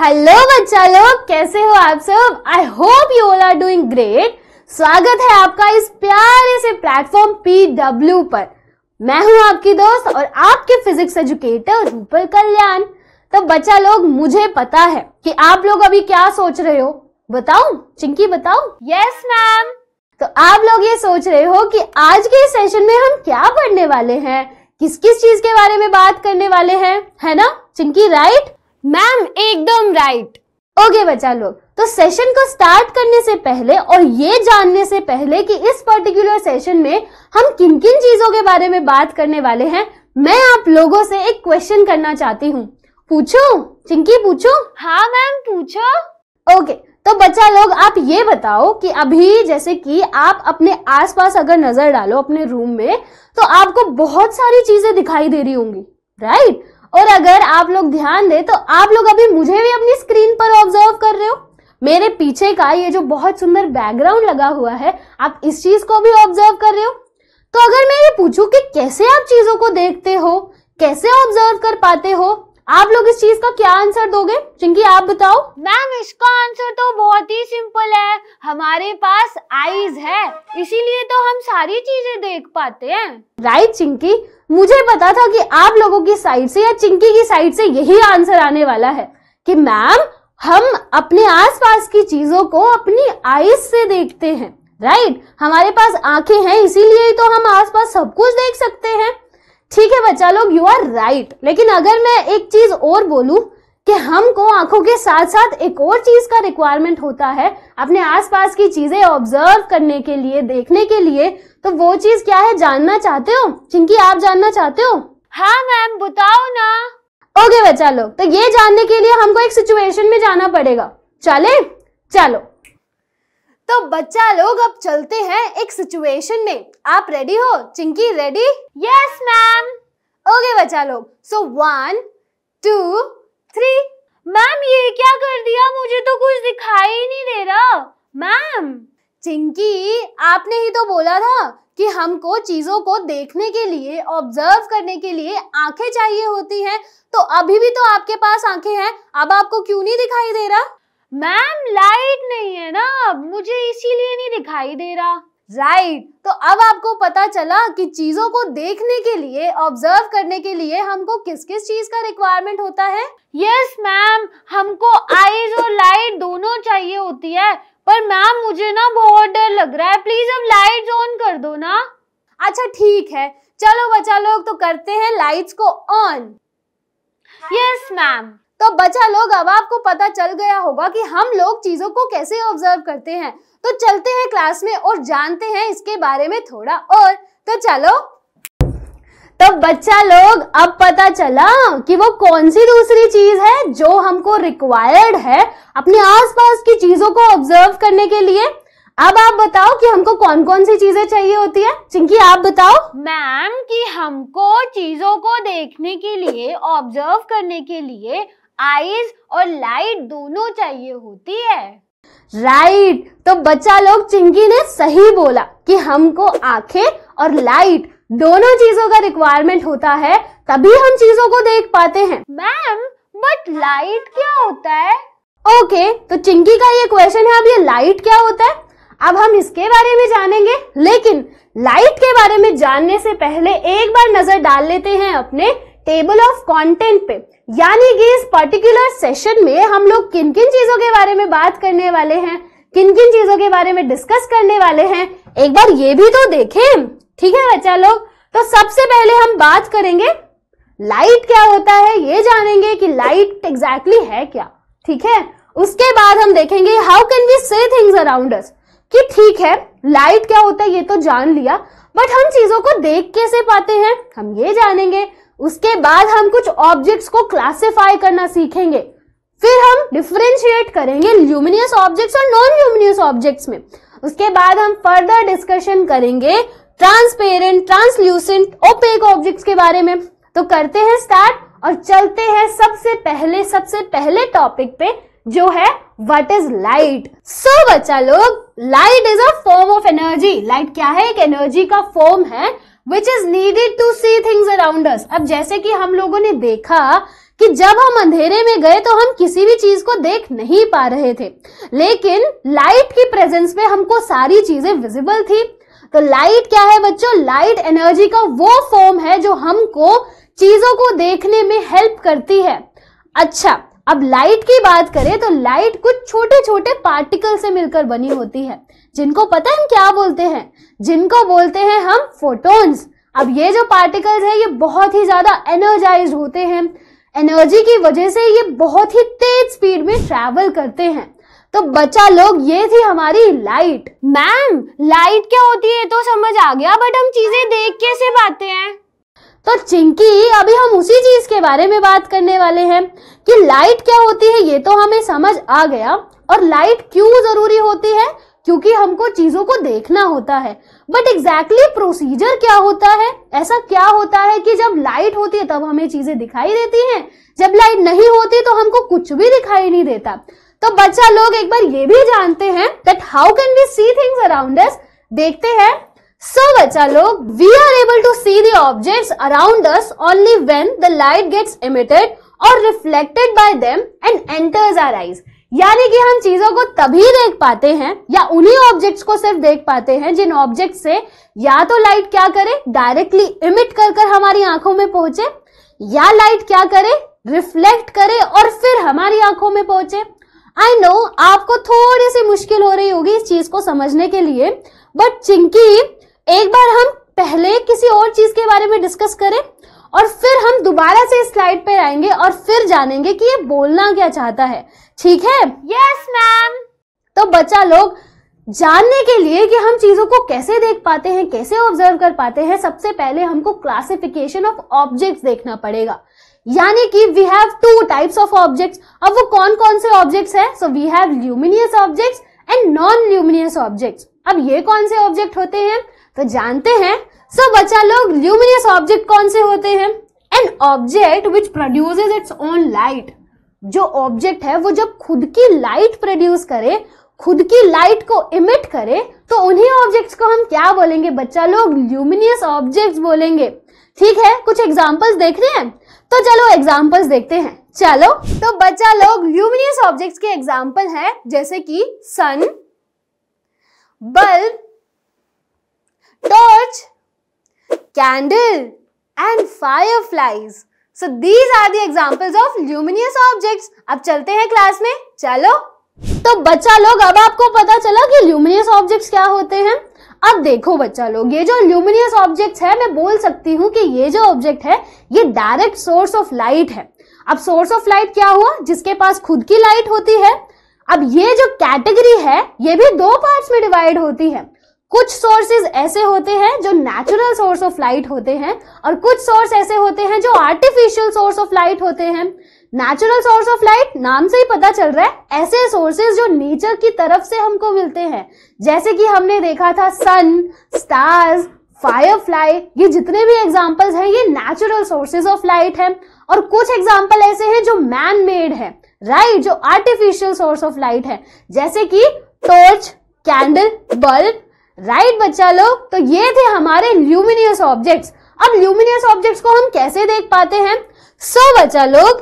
Hello बच्चा लोग कैसे हो आप सब I hope you all are doing great स्वागत है आपका इस प्यारे से प्लेटफॉर्म पीडब्ल्यू पर मैं हूं आपकी दोस्त और आपके फिजिक्स एजुकेटर रूपल कल्याण तो बच्चा लोग मुझे पता है कि आप लोग अभी क्या सोच रहे हो बताऊं चिंकी बताऊं यस मैम तो आप लोग ये सोच रहे हो कि आज के सेशन में हम क्या पढ़ने वाले हैं किस किस चीज के बारे में बात करने वाले हैं है ना चिंकी राइट मैम एकदम राइट ओके बच्चा लोग तो सेशन को स्टार्ट करने से पहले और ये जानने से पहले कि इस पर्टिकुलर सेशन में हम किन किन चीजों के बारे में बात करने वाले हैं मैं आप लोगों से एक क्वेश्चन करना चाहती हूँ पूछो चिंकी पूछो हाँ मैम पूछो ओके तो बच्चा लोग आप ये बताओ कि अभी जैसे कि आप अपने आसपास अगर नजर डालो अपने रूम में तो आपको बहुत सारी चीजें दिखाई दे रही होंगी राइट और अगर आप लोग ध्यान दें तो आप लोग अभी मुझे भी अपनी स्क्रीन पर ऑब्जर्व कर रहे हो मेरे पीछे का ये जो बहुत सुंदर बैकग्राउंड लगा हुआ है आप इस चीज को भी ऑब्जर्व कर रहे हो तो अगर मैं ये पूछूं कि कैसे आप चीजों को देखते हो कैसे ऑब्जर्व कर पाते हो आप लोग इस चीज का क्या आंसर दोगे चिंकी आप बताओ मैम इसका आंसर तो बहुत ही सिंपल है हमारे पास आईज है इसीलिए तो हम सारी चीजें देख पाते हैं राइट चिंकी मुझे पता था कि आप लोगों की साइड से या चिंकी की साइड से यही आंसर आने वाला है कि मैम हम अपने आसपास की चीजों को अपनी आईज से देखते हैं राइट हमारे पास आंखें हैं इसीलिए तो हम आसपास सब कुछ देख सकते हैं ठीक है बच्चा लोग यू आर राइट लेकिन अगर मैं एक चीज और बोलूं कि हमको आंखों के साथ साथ एक और चीज का रिक्वायरमेंट होता है अपने आसपास की चीजें ऑब्जर्व करने के लिए देखने के लिए तो वो चीज क्या है जानना चाहते हो चिंकी आप जानना चाहते हो हाँ मैम बताओ ना ओके बच्चा लोग तो ये जानने के लिए हमको एक सिचुएशन में जाना पड़ेगा चले चलो तो बच्चा लोग अब चलते हैं एक सिचुएशन में आप रेडी हो Chinki ready yes ma'am okay बच्चा लोग so one two three ma'am ये क्या कर दिया मुझे तो कुछ दिखाई नहीं दे रहा मैम चिंकी आपने ही तो बोला था कि हमको चीजों को देखने के लिए ऑब्जर्व करने के लिए आंखें चाहिए होती हैं तो अभी भी तो आपके पास आंखें हैं अब आपको क्यों नहीं दिखाई दे रहा मैम लाइट नहीं है ना मुझे इसीलिए नहीं दिखाई दे रहा राइट right. तो अब आपको पता चला कि चीजों को देखने के लिए ऑब्जर्व करने के लिए हमको किस किस चीज का रिक्वायरमेंट होता है यस yes, मैम हमको आईज और लाइट दोनों चाहिए होती है पर मैम मुझे ना बहुत डर लग रहा है प्लीज अब लाइट ऑन कर दो ना अच्छा ठीक है चलो बच्चा लोग तो करते हैं लाइट्स को ऑन यस मैम तो बच्चा लोग अब आपको पता चल गया होगा कि हम लोग चीज़ों को कैसे ऑब्जर्व करते हैं तो चलते हैं क्लास में और जानते हैं इसके बारे में थोड़ा और तो चलो तो बच्चा लोग अब पता चला कि वो कौन सी दूसरी चीज है जो हमको रिक्वायर्ड है अपने आसपास की चीजों को ऑब्जर्व करने के लिए अब आप बताओ कि हमको कौन कौन सी चीजें चाहिए होती है चिंकी आप बताओ मैम कि हमको चीजों को देखने के लिए ऑब्जर्व करने के लिए आईज और लाइट दोनों चाहिए होती है राइट right. तो बच्चा लोग चिंकी ने सही बोला कि हमको आंखें और लाइट दोनों चीजों का रिक्वायरमेंट होता है तभी हम चीजों को देख पाते हैं मैम बट लाइट क्या होता है ओके okay, तो चिंकी का ये क्वेश्चन है अब ये लाइट क्या होता है अब हम इसके बारे में जानेंगे लेकिन लाइट के बारे में जानने से पहले एक बार नजर डाल लेते हैं अपने टेबल ऑफ कंटेंट पे यानी कि इस पर्टिकुलर सेशन में हम लोग किन किन चीजों के बारे में बात करने वाले हैं किन किन चीजों के बारे में डिस्कस करने वाले हैं एक बार ये भी तो देखें ठीक है बच्चा लोग तो सबसे पहले हम बात करेंगे लाइट क्या होता है ये जानेंगे कि लाइट एग्जैक्टली है क्या ठीक है उसके बाद हम देखेंगे how can we see things around us कि ठीक है लाइट क्या होता है ये तो जान लिया बट हम चीजों को देख कैसे पाते हैं हम ये जानेंगे उसके बाद हम कुछ ऑब्जेक्ट्स को क्लासिफाई करना सीखेंगे फिर हम डिफ्रेंशिएट करेंगे ल्यूमिनियस ऑब्जेक्ट्स और नॉन ल्यूमिनियस ऑब्जेक्ट्स में उसके बाद हम फर्दर डिस्कशन करेंगे ट्रांसपेरेंट ट्रांसल्यूसेंट ओपेक ऑब्जेक्ट्स के बारे में तो करते हैं स्टार्ट और चलते हैं सबसे पहले सबसे पहले टॉपिक पे जो है वट इज लाइट सो बच्चा लोग light is a form of energy light क्या है एक एनर्जी का फॉर्म है which is needed to see things around us अब जैसे कि हम लोगों ने देखा कि जब हम अंधेरे में गए तो हम किसी भी चीज को देख नहीं पा रहे थे लेकिन लाइट की प्रेजेंस में हमको सारी चीजें विजिबल थी तो लाइट क्या है बच्चों लाइट एनर्जी का वो फॉर्म है जो हमको चीजों को देखने में हेल्प करती है अच्छा अब लाइट की बात करें तो लाइट कुछ छोटे छोटे पार्टिकल से मिलकर बनी होती है जिनको पता है हम क्या बोलते हैं जिनको बोलते हैं हम फोटोन्स अब ये जो पार्टिकल्स हैं ये बहुत ही ज्यादा एनर्जाइज होते हैं एनर्जी की वजह से ये बहुत ही तेज स्पीड में ट्रैवल करते हैं तो बच्चा लोग ये थी हमारी लाइट मैम लाइट क्या होती है तो समझ आ गया बट हम चीजें देख कैसे पाते हैं तो चिंकी अभी हम उसी चीज के बारे में बात करने वाले हैं कि लाइट क्या होती है ये तो हमें समझ आ गया और लाइट क्यों जरूरी होती है क्योंकि हमको चीजों को देखना होता है बट एग्जैक्टली प्रोसीजर क्या होता है ऐसा क्या होता है कि जब लाइट होती है तब हमें चीजें दिखाई देती हैं जब लाइट नहीं होती तो हमको कुछ भी दिखाई नहीं देता तो बच्चा लोग एक बार ये भी जानते हैं that how can we see things around देखते हैं सो बच्चा लोग we are able to see the object around us only when the light gets emitted और reflected by them and enters our eyes यानी कि हम चीजों को तभी देख पाते हैं या उन्हीं ऑब्जेक्ट्स को सिर्फ देख पाते हैं जिन ऑब्जेक्ट से या तो लाइट क्या करे डायरेक्टली इमिट कर कर हमारी आंखों में पहुंचे या लाइट क्या करे रिफ्लेक्ट करे और फिर हमारी आंखों में पहुंचे आई नो आपको थोड़ी सी मुश्किल हो रही होगी इस चीज को समझने के लिए बट चिंकी एक बार हम पहले किसी और चीज के बारे में डिस्कस करें और फिर हम दोबारा से इस स्लाइड पर आएंगे और फिर जानेंगे कि ये बोलना क्या चाहता है ठीक है यस मैम तो बच्चा लोग जानने के लिए कि हम चीजों को कैसे देख पाते हैं कैसे ऑब्जर्व कर पाते हैं सबसे पहले हमको क्लासिफिकेशन ऑफ ऑब्जेक्ट्स देखना पड़ेगा यानी कि we have two types of objects अब वो कौन कौन से ऑब्जेक्ट्स हैं so we have luminous objects and non luminous objects अब ये कौन से ऑब्जेक्ट होते हैं तो जानते हैं सो बच्चा लोग ल्यूमिनियस ऑब्जेक्ट कौन से होते हैं an object which produces its own light जो ऑब्जेक्ट है वो जब खुद की लाइट प्रोड्यूस करे खुद की लाइट को इमिट करे तो उन्हीं ऑब्जेक्ट्स को हम क्या बोलेंगे बच्चा लोग ल्यूमिनियस ऑब्जेक्ट्स बोलेंगे ठीक है कुछ एग्जांपल्स देखते हैं तो चलो एग्जांपल्स देखते हैं चलो तो बच्चा लोग ल्यूमिनियस ऑब्जेक्ट्स के एग्जांपल हैं जैसे कि sun bulb torch, candle and fireflies. So these are the examples of luminous objects. अब चलते हैं क्लास में चलो तो बच्चा लोग अब आपको पता चला कि ल्यूमिनियस ऑब्जेक्ट्स क्या होते हैं अब देखो बच्चा लोग ये जो ल्यूमिनियस ऑब्जेक्ट्स है मैं बोल सकती हूँ कि ये जो ऑब्जेक्ट है ये डायरेक्ट सोर्स ऑफ लाइट है अब सोर्स ऑफ लाइट क्या हुआ जिसके पास खुद की लाइट होती है अब ये जो कैटेगरी है ये भी दो पार्ट्स में डिवाइड होती है कुछ सोर्सेज ऐसे होते हैं जो नेचुरल सोर्स ऑफ लाइट होते हैं और कुछ सोर्स ऐसे होते हैं जो आर्टिफिशियल सोर्स ऑफ लाइट होते हैं नेचुरल सोर्स ऑफ लाइट नाम से ही पता चल रहा है ऐसे सोर्सेज जो नेचर की तरफ से हमको मिलते हैं जैसे कि हमने देखा था सन स्टार्स फायरफ्लाई ये जितने भी एग्जाम्पल्स हैं ये नेचुरल सोर्सेज ऑफ लाइट हैं और कुछ एग्जाम्पल ऐसे हैं जो मैन मेड है राइट right? जो आर्टिफिशियल सोर्स ऑफ लाइट है जैसे कि torch candle bulb right right, बच्चा लोग तो ये थे हमारे ल्यूमिनियस ऑब्जेक्ट्स अब ल्यूमिनियस ऑब्जेक्ट्स को हम कैसे देख पाते हैं सो so, बच्चा लोग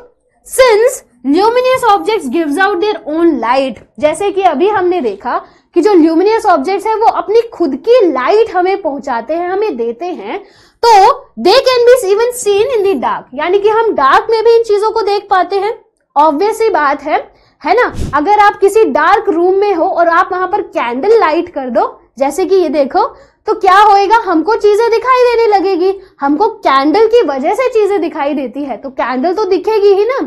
since luminous objects gives out their own light जैसे कि अभी हमने देखा कि जो ल्यूमिनियस ऑब्जेक्ट्स है वो अपनी खुद की लाइट हमें पहुंचाते हैं हमें देते हैं तो they can be even seen in the dark यानी कि हम डार्क में भी इन चीजों को देख पाते हैं ऑब्वियस ही बात है है ना अगर आप किसी डार्क रूम में हो और आप वहां पर कैंडल लाइट कर दो जैसे कि ये देखो तो क्या होएगा हमको चीजें दिखाई देने लगेगी हमको कैंडल की वजह से चीजें दिखाई देती है तो कैंडल तो दिखेगी ही ना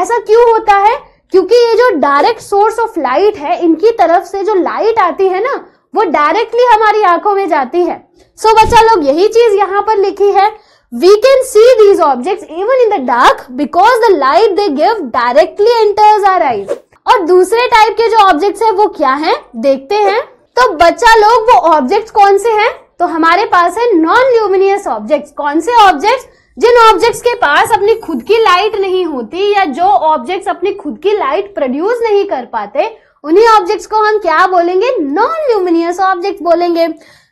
ऐसा क्यों होता है क्योंकि ये जो डायरेक्ट सोर्स ऑफ लाइट है इनकी तरफ से जो लाइट आती है ना वो डायरेक्टली हमारी आंखों में जाती है सो so, बच्चा लोग यही चीज यहाँ पर लिखी है we can see these object even in the dark because the light they give directly enters our eyes और दूसरे टाइप के जो ऑब्जेक्ट्स है वो क्या है देखते हैं तो बच्चा लोग वो ऑब्जेक्ट्स कौन से हैं तो हमारे पास है नॉन ल्यूमिनियस ऑब्जेक्ट्स कौन से ऑब्जेक्ट्स जिन ऑब्जेक्ट्स के पास अपनी खुद की लाइट नहीं होती या जो ऑब्जेक्ट्स अपनी खुद की लाइट प्रोड्यूस नहीं कर पाते उन्हीं ऑब्जेक्ट्स को हम क्या बोलेंगे नॉन ल्यूमिनियस ऑब्जेक्ट बोलेंगे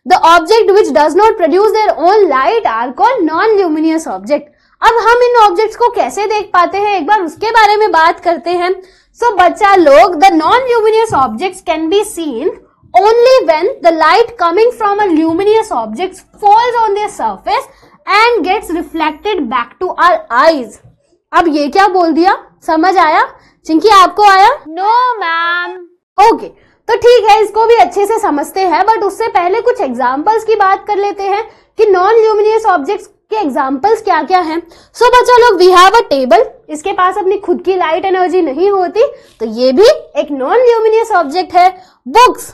the object which does not produce their own light are called non luminous object अब हम इन ऑब्जेक्ट्स को कैसे देख पाते हैं एक बार उसके बारे में बात करते हैं सो so, बच्चा लोग the non luminous objects can be seen only when the light coming from a luminous object falls on their surface and gets reflected back to our eyes. ab ye kya bol diya samajh aaya chinki aapko aaya no ma'am okay तो ठीक है इसको भी अच्छे से समझते हैं but उससे पहले कुछ एग्जाम्पल्स की बात कर लेते हैं कि नॉन ल्यूमिनियस ऑब्जेक्ट्स के एग्जाम्पल्स क्या क्या हैं सो so, बच्चों लोग वी हैव अ टेबल इसके पास अपनी खुद की लाइट एनर्जी नहीं होती तो ये भी एक नॉन ल्यूमिनियस ऑब्जेक्ट है बुक्स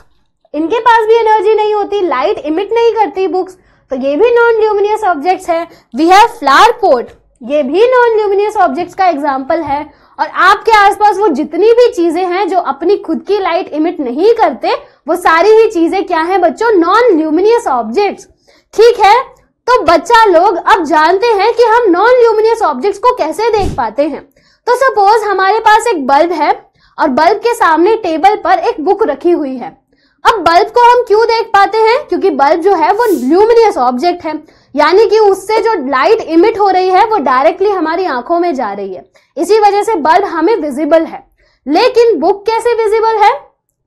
इनके पास भी एनर्जी नहीं होती लाइट इमिट नहीं करती बुक्स तो ये भी नॉन ल्यूमिनियस ऑब्जेक्ट्स है वी हैव फ्लावर पोट ये भी नॉन ल्यूमिनियस ऑब्जेक्ट्स का एग्जाम्पल है और आपके आसपास वो जितनी भी चीजें हैं जो अपनी खुद की लाइट इमिट नहीं करते वो सारी ही चीजें क्या है बच्चों नॉन ल्यूमिनियस ऑब्जेक्ट्स ठीक है तो बच्चा लोग अब जानते हैं कि हम नॉन ल्यूमिनियस ऑब्जेक्ट्स को कैसे देख पाते हैं तो सपोज हमारे पास एक बल्ब है और बल्ब के सामने टेबल पर एक बुक रखी हुई है अब बल्ब को हम क्यों देख पाते हैं क्योंकि बल्ब जो है वो ल्यूमिनियस ऑब्जेक्ट है यानी कि उससे जो लाइट इमिट हो रही है वो डायरेक्टली हमारी आंखों में जा रही है इसी वजह से बल्ब हमें विजिबल है लेकिन बुक कैसे विजिबल है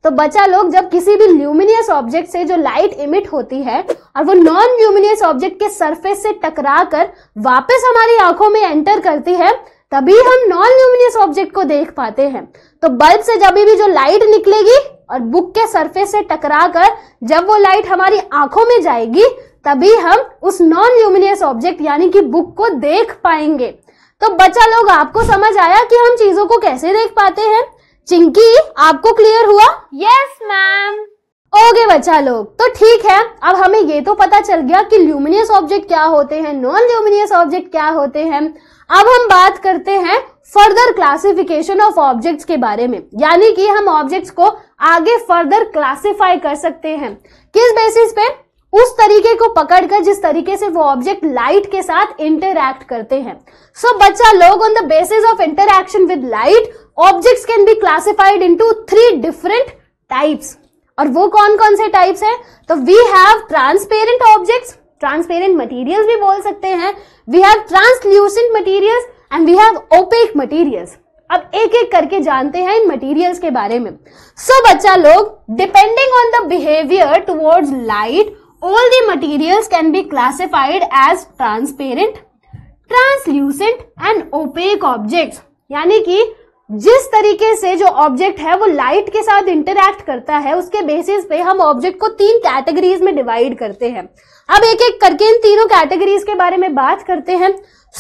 तो बच्चा लोग जब किसी भी ल्यूमिनियस ऑब्जेक्ट से जो लाइट इमिट होती है और वो नॉन ल्यूमिनियस ऑब्जेक्ट के सरफेस से टकरा कर वापस हमारी आंखों में एंटर करती है तभी हम नॉन ल्यूमिनियस ऑब्जेक्ट को देख पाते हैं तो बल्ब से जब भी जो लाइट निकलेगी और बुक के सरफेस से टकरा कर जब वो लाइट हमारी आंखों में जाएगी तभी हम उस नॉन ल्यूमिनियस ऑब्जेक्ट यानी कि बुक को देख पाएंगे तो बच्चा लोग आपको समझ आया कि हम चीजों को कैसे देख पाते हैं चिंकी आपको क्लियर हुआ यस yes, मैम ओके बच्चा लोग तो ठीक है अब हमें ये तो पता चल गया कि ल्यूमिनियस ऑब्जेक्ट क्या होते हैं नॉन ल्यूमिनियस ऑब्जेक्ट क्या होते हैं अब हम बात करते हैं फर्दर क्लासिफिकेशन ऑफ ऑब्जेक्ट्स के बारे में यानी कि हम ऑब्जेक्ट्स को आगे फर्दर क्लासिफाई कर सकते हैं किस बेसिस पे उस तरीके को पकड़कर जिस तरीके से वो ऑब्जेक्ट लाइट के साथ इंटरैक्ट करते हैं सो so, बच्चा लोग on the basis of interaction with light objects can be classified into three different types और वो कौन कौन से टाइप्स हैं तो we have transparent objects transparent materials भी बोल सकते हैं we have translucent materials and we have opaque materials अब एक एक करके जानते हैं इन मटेरियल्स के बारे में सो so, बच्चा लोग depending on the behaviour towards light all the materials can be classified as transparent translucent and opaque objects यानी कि जिस तरीके से जो ऑब्जेक्ट है वो लाइट के साथ इंटरैक्ट करता है उसके बेसिस पे हम ऑब्जेक्ट को तीन कैटेगरीज में डिवाइड करते हैं अब एक एक करके इन तीनों कैटेगरीज के बारे में बात करते हैं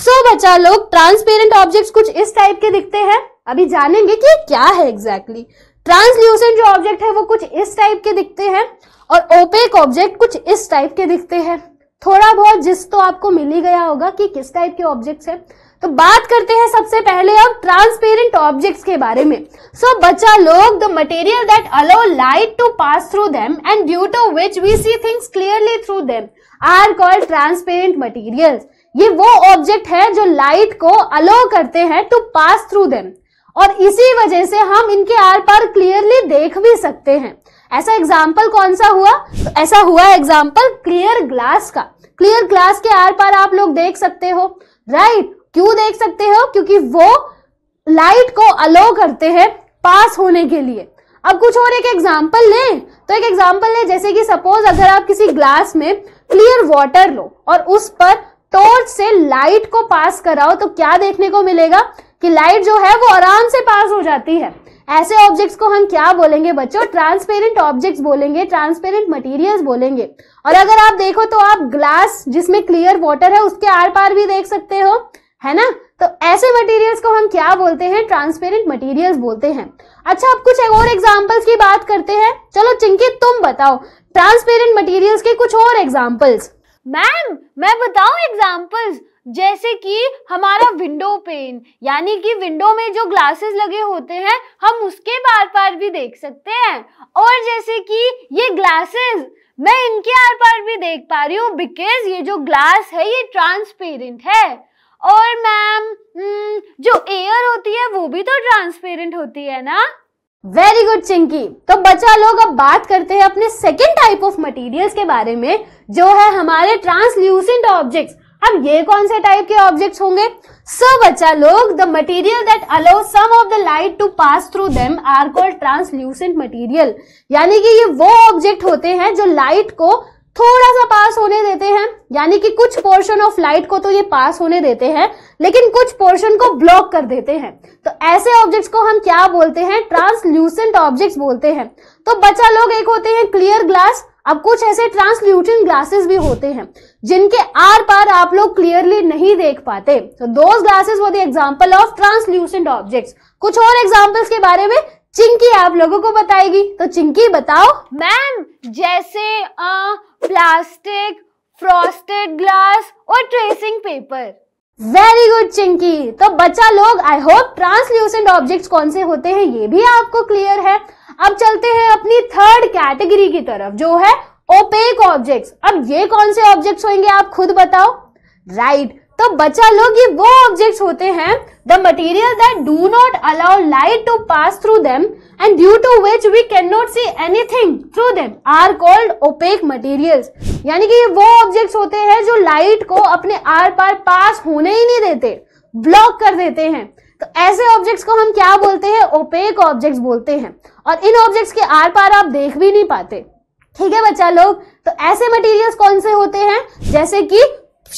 सो so, लोग ट्रांसपेरेंट ऑब्जेक्ट्स कुछ इस टाइप के दिखते हैं अभी जानेंगे कि क्या है एग्जैक्टली ट्रांसल्यूसेंट जो ऑब्जेक्ट है वो कुछ इस टाइप के दिखते हैं और ओपेक ऑब्जेक्ट कुछ इस टाइप के दिखते हैं थोड़ा बहुत जिस तो आपको मिल ही गया होगा कि किस टाइप के ऑब्जेक्ट्स हैं तो बात करते हैं सबसे पहले अब ट्रांसपेरेंट ऑब्जेक्ट्स के बारे में सो so, बच्चा लोग the material that allow light to pass through them and due to which we see things clearly through them are called transparent materials ये वो ऑब्जेक्ट है जो लाइट को अलाउ करते हैं टू पास थ्रू देम और इसी वजह से हम इनके आर पार क्लियरली देख भी सकते हैं ऐसा एग्जाम्पल कौन सा हुआ तो ऐसा हुआ एग्जाम्पल क्लियर ग्लास का क्लियर ग्लास के आर पार आप लोग देख सकते हो राइट right? क्यों देख सकते हो क्योंकि वो लाइट को अलो करते हैं पास होने के लिए अब कुछ और एक एग्जाम्पल लें तो एक एग्जाम्पल लें जैसे कि सपोज अगर आप किसी ग्लास में क्लियर वाटर लो और उस पर टॉर्च से लाइट को पास कराओ तो क्या देखने को मिलेगा कि लाइट जो है वो आराम से पास हो जाती है ऐसे ऑब्जेक्ट्स को हम क्या बोलेंगे बच्चों ट्रांसपेरेंट ऑब्जेक्ट्स बोलेंगे ट्रांसपेरेंट मटेरियल्स बोलेंगे और अगर आप देखो तो आप ग्लास जिसमें क्लियर वाटर है उसके आर पार भी देख सकते हो है ना तो ऐसे मटेरियल्स को हम क्या बोलते हैं ट्रांसपेरेंट मटेरियल्स बोलते हैं अच्छा अब कुछ और एग्जांपल्स की बात करते हैं चलो चिंकी तुम बताओ ट्रांसपेरेंट मटेरियल्स के कुछ और एग्जांपल्स मैम मैं बताऊं एग्जांपल्स जैसे कि हमारा विंडो पेन यानी कि विंडो में जो ग्लासेस लगे होते हैं हम उसके बार पार भी देख सकते हैं और जैसे कि ये ग्लासेस मैं इनके आर पार भी देख पा रही हूँ बिकॉज ये जो ग्लास है ये ट्रांसपेरेंट है और मैम हम्म, जो एयर होती है वो भी तो ट्रांसपेरेंट होती है ना वेरी गुड चिंकी तो बच्चा लोग अब बात करते हैं अपने सेकेंड टाइप ऑफ मटेरियल्स के बारे में जो है हमारे ट्रांसल्यूसेंट ऑब्जेक्ट्स अब ये कौन से टाइप के ऑब्जेक्ट्स होंगे सो बच्चा लोग the material that allow some of the light to pass through them are called translucent material यानी कि ये वो ऑब्जेक्ट होते हैं जो लाइट को थोड़ा सा पास होने देते हैं यानी कि कुछ पोर्शन ऑफ लाइट को तो ये पास होने देते हैं लेकिन कुछ पोर्शन को ब्लॉक कर देते हैं तो ऐसे ऑब्जेक्ट्स को हम क्या बोलते हैं ट्रांसल्यूसेंट ऑब्जेक्ट्स बोलते हैं तो बच्चा लोग एक होते हैं क्लियर ग्लास अब कुछ ऐसे ट्रांसल्यूटेंट ग्लासेस भी होते हैं जिनके आर पार आप लोग क्लियरली नहीं देख पाते तो दो ग्लासेस वो the example of translucent objects कुछ और एग्जाम्पल्स के बारे में चिंकी आप लोगों को बताएगी तो चिंकी बताओ मैम जैसे आ, प्लास्टिक फ्रॉस्टेड ग्लास और tracing paper very good Chinki तो बच्चा लोग आई होप ट्रांसल्यूसेंट ऑब्जेक्ट्स कौन से होते हैं ये भी आपको क्लियर है अब चलते हैं अपनी थर्ड कैटेगरी की तरफ जो है ओपेक ऑब्जेक्ट्स अब ये कौन से ऑब्जेक्ट्स होंगे आप खुद बताओ राइट right, तो बचा लोग ये वो ऑब्जेक्ट्स होते हैं the material that do not allow light to pass through them and due to which we can not see anything through them are called opaque material यानी कि ये वो ऑब्जेक्ट्स होते हैं जो लाइट को अपने आर पार पास होने ही नहीं देते ब्लॉक कर देते हैं तो ऐसे ऑब्जेक्ट्स को हम क्या बोलते हैं ओपेक ऑब्जेक्ट्स बोलते हैं और इन ऑब्जेक्ट्स के आर पार आप देख भी नहीं पाते ठीक है बच्चा लोग तो ऐसे मटेरियल्स कौन से होते हैं जैसे कि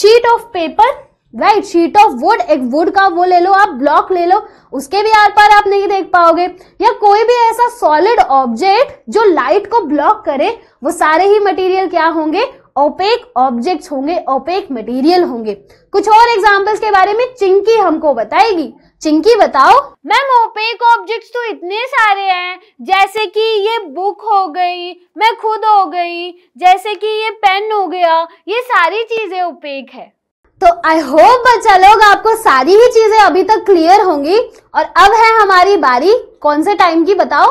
sheet of paper right sheet of wood एक वुड का वो ले लो आप ब्लॉक ले लो उसके भी आर पार आप नहीं देख पाओगे या कोई भी ऐसा सॉलिड ऑब्जेक्ट जो लाइट को ब्लॉक करे वो सारे ही मटेरियल क्या होंगे ओपेक ऑब्जेक्ट होंगे ओपेक मटेरियल होंगे कुछ और एग्जांपल्स के बारे में चिंकी हमको बताएगी चिंकी बताओ मैम ओपेक ऑब्जेक्ट्स तो इतने सारे हैं जैसे कि ये बुक हो गई मैं खुद हो गई जैसे कि ये पेन हो गया ये सारी चीजें ओपेक है तो आई होप बच्चा लोग आपको सारी ही चीजें अभी तक क्लियर होंगी और अब है हमारी बारी कौन से टाइम की बताओ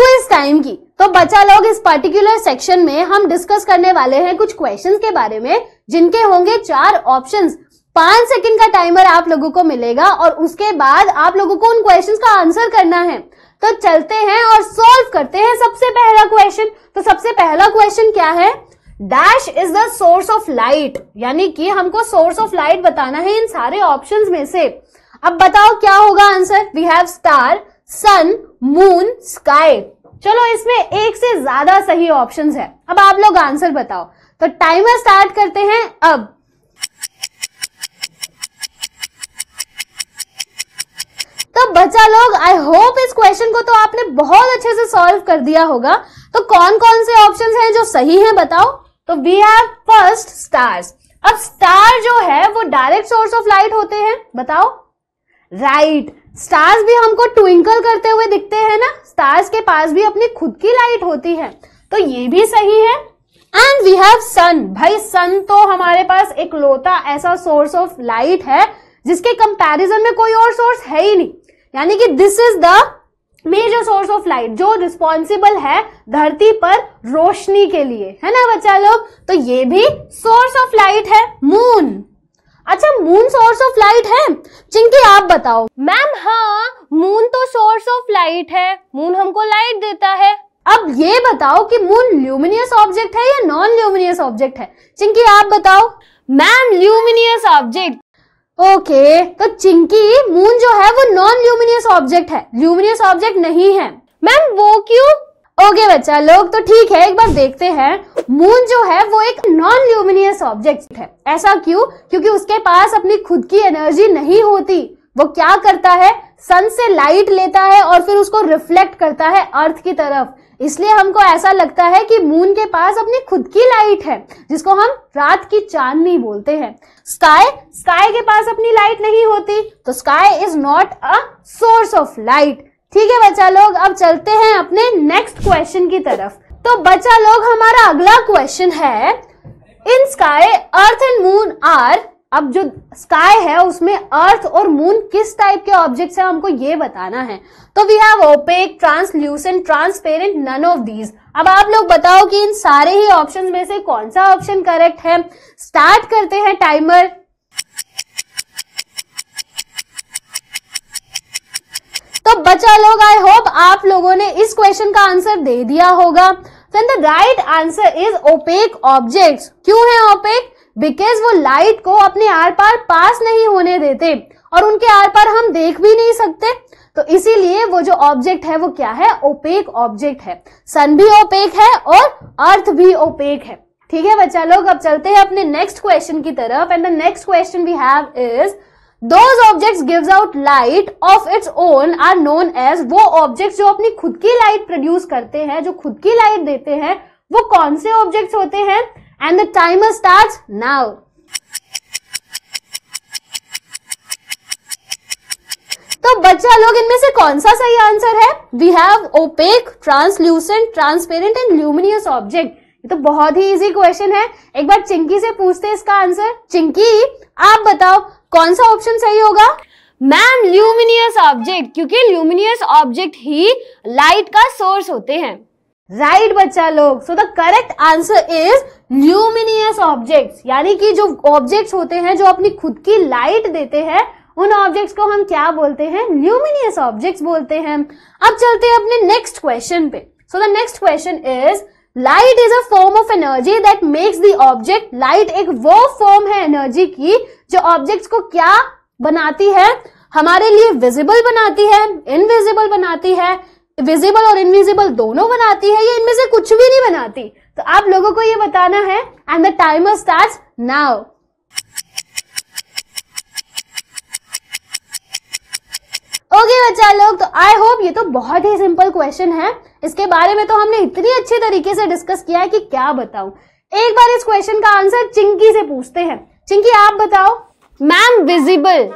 क्विज टाइम की तो बच्चा लोग इस पर्टिकुलर सेक्शन में हम डिस्कस करने वाले हैं कुछ क्वेश्चंस के बारे में जिनके होंगे चार ऑप्शंस पांच सेकंड का टाइमर आप लोगों को मिलेगा और उसके बाद आप लोगों को उन क्वेश्चंस का आंसर करना है तो चलते हैं और सॉल्व करते हैं सबसे पहला क्वेश्चन तो सबसे पहला क्वेश्चन क्या है dash is the source of light यानी कि हमको सोर्स ऑफ लाइट बताना है इन सारे ऑप्शन में से अब बताओ क्या होगा answer we have star sun moon sky चलो इसमें एक से ज्यादा सही ऑप्शन है अब आप लोग आंसर बताओ तो टाइमर स्टार्ट करते हैं अब तो बच्चा लोग आई होप इस क्वेश्चन को तो आपने बहुत अच्छे से सॉल्व कर दिया होगा तो कौन कौन से ऑप्शन हैं जो सही हैं बताओ तो वी हैव फर्स्ट स्टार्स अब स्टार जो है वो डायरेक्ट सोर्स ऑफ लाइट होते हैं बताओ राइट right. स्टार्स भी हमको ट्विंकल करते हुए दिखते हैं ना स्टार्स के पास भी अपनी खुद की लाइट होती है तो ये भी सही है एंड वी हैव सन भाई सन तो हमारे पास एक लोता ऐसा सोर्स ऑफ लाइट है जिसके कंपैरिजन में कोई और सोर्स है ही नहीं यानी कि this is the major source of light जो रिस्पॉन्सिबल है धरती पर रोशनी के लिए है ना बच्चा लोग तो ये भी सोर्स ऑफ लाइट है मून अच्छा मून सोर्स ऑफ लाइट है चिंकी आप बताओ मैम हाँ मून तो सोर्स ऑफ लाइट है मून हमको लाइट देता है अब ये बताओ कि मून ल्यूमिनियस ऑब्जेक्ट है या नॉन ल्यूमिनियस ऑब्जेक्ट है चिंकी आप बताओ ma'am luminous object okay okay, तो चिंकी मून जो है वो नॉन ल्यूमिनियस ऑब्जेक्ट है ल्यूमिनियस ऑब्जेक्ट नहीं है मैम वो क्यों ओके okay, बच्चा लोग तो ठीक है एक बार देखते हैं मून जो है वो एक नॉन ल्यूमिनियस ऑब्जेक्ट है ऐसा क्यों क्योंकि उसके पास अपनी खुद की एनर्जी नहीं होती वो क्या करता है सन से लाइट लेता है और फिर उसको रिफ्लेक्ट करता है अर्थ की तरफ इसलिए हमको ऐसा लगता है कि मून के पास अपनी खुद की लाइट है जिसको हम रात की चांदनी बोलते हैं स्काई स्काई के पास अपनी लाइट नहीं होती तो sky is not a source of light ठीक है बच्चा लोग अब चलते हैं अपने नेक्स्ट क्वेश्चन की तरफ तो बच्चा लोग हमारा अगला क्वेश्चन है in sky earth and moon are अब जो स्काई है उसमें अर्थ और मून किस टाइप के ऑब्जेक्ट्स है हमको ये बताना है तो we have opaque translucent transparent none of these अब आप लोग बताओ कि इन सारे ही ऑप्शंस में से कौन सा ऑप्शन करेक्ट है स्टार्ट करते हैं टाइमर तो बच्चा लोग आई होप आप लोगों ने इस क्वेश्चन का आंसर दे दिया होगा the right answer is opaque object क्यों है ओपेक बिकॉज वो लाइट को अपने आर पार पास नहीं होने देते और उनके आर पार हम देख भी नहीं सकते तो इसीलिए वो जो ऑब्जेक्ट है वो क्या है ओपेक ऑब्जेक्ट है सन भी ओपेक है और अर्थ भी ओपेक है ठीक है बच्चा लोग अब चलते हैं अपने नेक्स्ट क्वेश्चन की तरफ and the next question we have is those objects gives out light of its own are known as वो ऑब्जेक्ट्स जो अपनी खुद की लाइट प्रोड्यूस करते हैं जो खुद की लाइट देते हैं वो कौन से ऑब्जेक्ट्स होते हैं And the timer starts now. तो बच्चा लोग इनमें से कौन सा सही आंसर है we have opaque translucent transparent and luminous object ये तो बहुत ही इजी क्वेश्चन है एक बार चिंकी से पूछते हैं इसका आंसर चिंकी आप बताओ कौन सा ऑप्शन सही होगा मैम ल्यूमिनियस ऑब्जेक्ट क्योंकि ल्यूमिनियस ऑब्जेक्ट ही लाइट का सोर्स होते हैं राइट right, बच्चा लोग so the correct answer is luminous objects यानी कि जो ऑब्जेक्ट्स होते हैं जो अपनी खुद की लाइट देते हैं उन ऑब्जेक्ट्स को हम क्या बोलते हैं ल्यूमिनियस ऑब्जेक्ट्स बोलते हैं अब चलते हैं अपने नेक्स्ट क्वेश्चन पे so the next question is light is a form of energy that makes the object light एक वो फॉर्म है एनर्जी की जो ऑब्जेक्ट्स को क्या बनाती है हमारे लिए विजिबल बनाती है इनविजिबल बनाती है विजिबल और इनविजिबल दोनों बनाती है ये इनमें से कुछ भी नहीं बनाती तो आप लोगों को ये बताना है and the time start now okay बच्चा लोग तो आई होप ये तो बहुत ही सिंपल क्वेश्चन है इसके बारे में तो हमने इतनी अच्छे तरीके से डिस्कस किया है कि क्या बताऊं एक बार इस क्वेश्चन का आंसर चिंकी से पूछते हैं चिंकी आप बताओ मैम विजिबल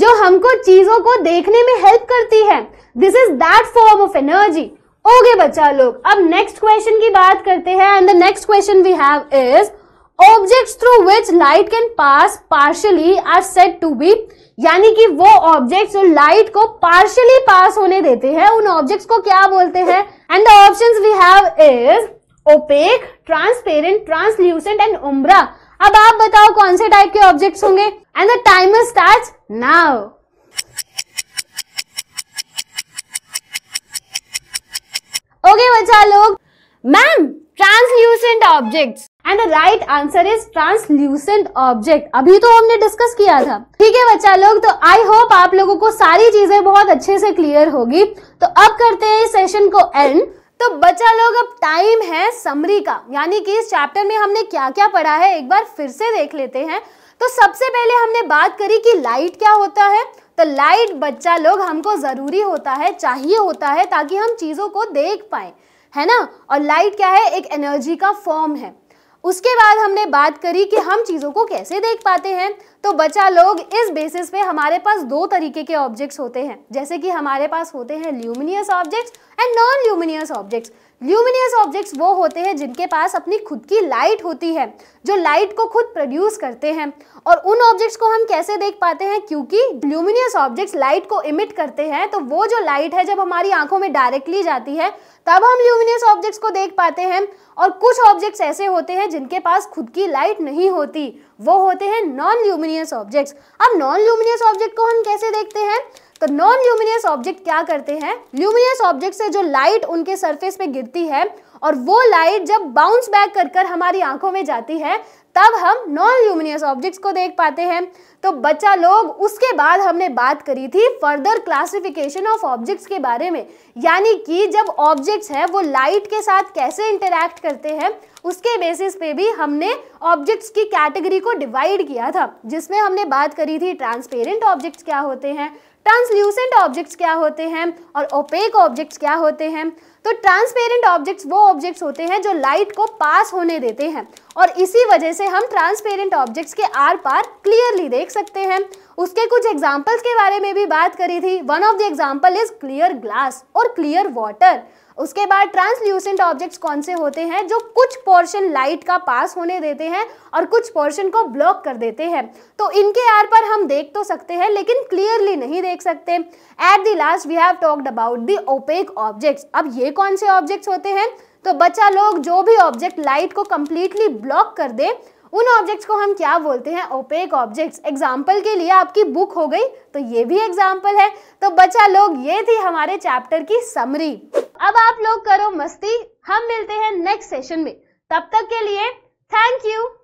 जो हमको चीजों को देखने में हेल्प करती है this is that form of energy okay बच्चा लोग अब नेक्स्ट क्वेश्चन की बात करते हैं and the next question we have is objects through which light can pass partially are said to be यानी कि वो ऑब्जेक्ट्स जो लाइट को पार्शियली पास होने देते हैं उन ऑब्जेक्ट्स को क्या बोलते हैं and the options we have is opaque transparent translucent and umbra अब आप बताओ कौन से टाइप के ऑब्जेक्ट्स होंगे and the timer start Now. Okay, बच्चा लोग ma'am translucent objects and the right answer is translucent object अभी तो हमने डिस्कस किया था ठीक है बच्चा लोग तो आई होप आप लोगों को सारी चीजें बहुत अच्छे से क्लियर होगी तो अब करते हैं इस सेशन को एंड तो बच्चा लोग अब टाइम है समरी का यानी कि इस चैप्टर में हमने क्या क्या पढ़ा है एक बार फिर से देख लेते हैं तो सबसे पहले हमने बात करी कि लाइट क्या होता है तो लाइट बच्चा लोग हमको ज़रूरी होता है चाहिए होता है ताकि हम चीज़ों को देख पाए है ना और लाइट क्या है एक एनर्जी का फॉर्म है उसके बाद हमने बात करी कि हम चीज़ों को कैसे देख पाते हैं तो बच्चा लोग इस बेसिस पे हमारे पास दो तरीके के ऑब्जेक्ट्स होते हैं जैसे कि हमारे पास होते हैं luminous objects and non luminous objects luminous objects वो होते हैं जिनके पास अपनी खुद की लाइट होती है जो लाइट को खुद प्रोड्यूस करते हैं और उन ऑब्जेक्ट्स को हम कैसे देख पाते हैं क्योंकि ल्यूमिनियस ऑब्जेक्ट्स लाइट को इमिट करते हैं तो वो जो लाइट है जब हमारी आंखों में डायरेक्टली जाती है तब हम ल्यूमिनियस ऑब्जेक्ट्स को देख पाते हैं और कुछ ऑब्जेक्ट्स ऐसे होते हैं जिनके पास खुद की लाइट नहीं होती वो होते हैं नॉन ल्यूमिनियस ऑब्जेक्ट्स अब नॉन ल्यूमिनियस ऑब्जेक्ट को हम कैसे देखते हैं तो नॉन ल्यूमिनियस ऑब्जेक्ट क्या करते हैं ल्यूमिनियस ऑब्जेक्ट से जो लाइट उनके सरफेस पे गिरती है और वो लाइट जब बाउंस बैक कर कर हमारी आंखों में जाती है तब हम नॉन ल्यूमिनियस ऑब्जेक्ट्स को देख पाते हैं तो बच्चा लोग उसके बाद हमने बात करी थी फर्दर क्लासिफिकेशन ऑफ ऑब्जेक्ट्स के बारे में यानी कि जब ऑब्जेक्ट्स हैं वो लाइट के साथ कैसे इंटरैक्ट करते हैं उसके बेसिस पे भी हमने ऑब्जेक्ट्स की कैटेगरी को डिवाइड किया था जिसमें हमने बात करी थी ट्रांसपेरेंट ऑब्जेक्ट्स क्या होते हैं ट्रांसल्यूसेंट ऑब्जेक्ट्स क्या होते हैं और ओपेक ऑब्जेक्ट्स क्या होते हैं तो ट्रांसपेरेंट ऑब्जेक्ट्स वो ऑब्जेक्ट्स होते हैं जो लाइट को पास होने देते हैं और इसी वजह से हम ट्रांसपेरेंट ऑब्जेक्ट्स के आर पार क्लियरली देख सकते हैं उसके कुछ एग्जांपल्स के बारे में भी बात करी थी one of the example is clear glass और क्लियर वाटर उसके बाद ट्रांसल्यूसेंट ऑब्जेक्ट्स कौन से होते हैं जो कुछ पोर्शन लाइट का पास होने देते हैं और कुछ पोर्शन को ब्लॉक कर देते हैं तो इनके आर पर हम देख तो सकते हैं लेकिन क्लियरली नहीं देख सकते at the last we have talked about the opaque objects अब ये कौन से ऑब्जेक्ट्स होते हैं तो बच्चा लोग जो भी ऑब्जेक्ट लाइट को कंप्लीटली ब्लॉक कर दे उन ऑब्जेक्ट्स को हम क्या बोलते हैं ओपेक ऑब्जेक्ट्स एग्जाम्पल के लिए आपकी बुक हो गई तो ये भी एग्जाम्पल है तो बच्चा लोग ये थी हमारे चैप्टर की समरी अब आप लोग करो मस्ती हम मिलते हैं नेक्स्ट सेशन में तब तक के लिए थैंक यू